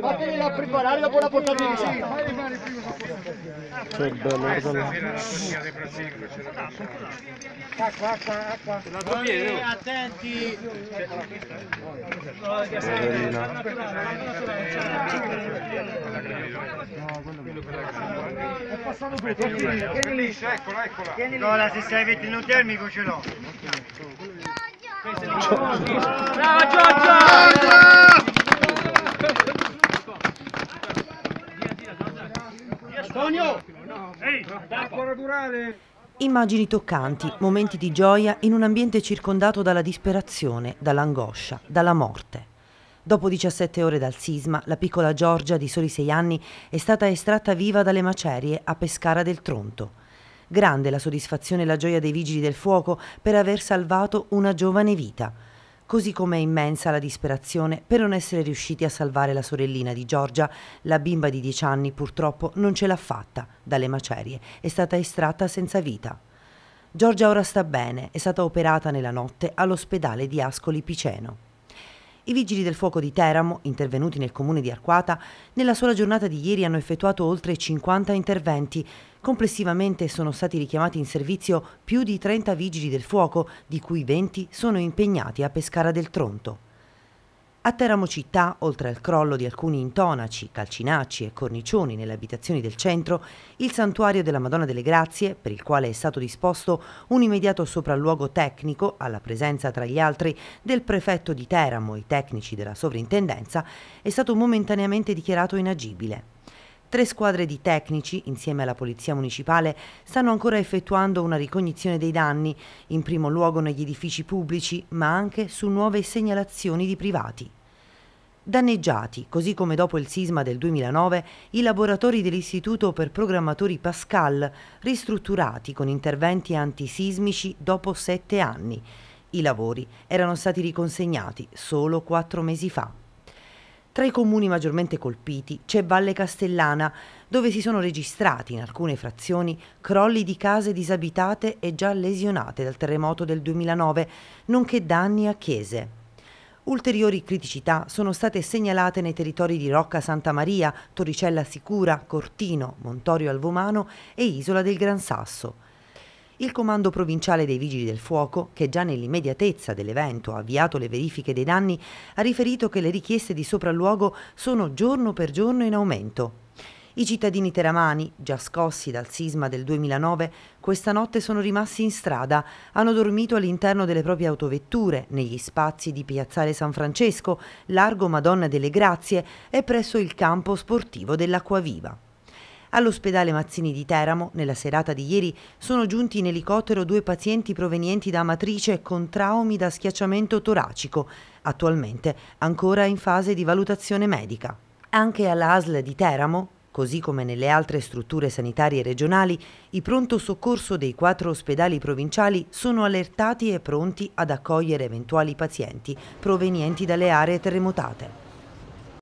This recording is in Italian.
fatemi a preparare dopo la portata di sì. Che bello, ah, guarda Acqua, acqua, acqua. Dai, attenti. Poverina. È passato per Tieni eccola, eccola. Allora, se sei vetrino termico ce l'ho. Brava Giorgio! Antonio! Ehi, acqua naturale! Immagini toccanti, momenti di gioia in un ambiente circondato dalla disperazione, dall'angoscia, dalla morte. Dopo 17 ore dal sisma, la piccola Giorgia di soli 6 anni è stata estratta viva dalle macerie a Pescara del Tronto. Grande la soddisfazione e la gioia dei vigili del fuoco per aver salvato una giovane vita così come è immensa la disperazione per non essere riusciti a salvare la sorellina di Giorgia, la bimba di 10 anni purtroppo non ce l'ha fatta dalle macerie, è stata estratta senza vita. Giorgia ora sta bene, è stata operata nella notte all'ospedale di Ascoli Piceno. I vigili del fuoco di Teramo, intervenuti nel comune di Arquata, nella sola giornata di ieri hanno effettuato oltre 50 interventi. Complessivamente sono stati richiamati in servizio più di 30 vigili del fuoco, di cui 20 sono impegnati a Pescara del Tronto. A Teramo città, oltre al crollo di alcuni intonaci, calcinacci e cornicioni nelle abitazioni del centro, il santuario della Madonna delle Grazie, per il quale è stato disposto un immediato sopralluogo tecnico alla presenza tra gli altri del prefetto di Teramo e i tecnici della sovrintendenza, è stato momentaneamente dichiarato inagibile. Tre squadre di tecnici, insieme alla Polizia Municipale, stanno ancora effettuando una ricognizione dei danni, in primo luogo negli edifici pubblici, ma anche su nuove segnalazioni di privati. Danneggiati, così come dopo il sisma del 2009, i laboratori dell'Istituto per Programmatori Pascal, ristrutturati con interventi antisismici dopo sette anni. I lavori erano stati riconsegnati solo quattro mesi fa. Tra i comuni maggiormente colpiti c'è Valle Castellana, dove si sono registrati in alcune frazioni crolli di case disabitate e già lesionate dal terremoto del 2009, nonché danni a chiese. Ulteriori criticità sono state segnalate nei territori di Rocca Santa Maria, Torricella Sicura, Cortino, Montorio Alvomano e Isola del Gran Sasso. Il comando provinciale dei Vigili del Fuoco, che già nell'immediatezza dell'evento ha avviato le verifiche dei danni, ha riferito che le richieste di sopralluogo sono giorno per giorno in aumento. I cittadini teramani, già scossi dal sisma del 2009, questa notte sono rimasti in strada, hanno dormito all'interno delle proprie autovetture, negli spazi di Piazzale San Francesco, largo Madonna delle Grazie e presso il campo sportivo dell'Acquaviva. All'ospedale Mazzini di Teramo, nella serata di ieri, sono giunti in elicottero due pazienti provenienti da Amatrice con traumi da schiacciamento toracico, attualmente ancora in fase di valutazione medica. Anche alla ASL di Teramo, Così come nelle altre strutture sanitarie regionali, i pronto soccorso dei quattro ospedali provinciali sono allertati e pronti ad accogliere eventuali pazienti provenienti dalle aree terremotate.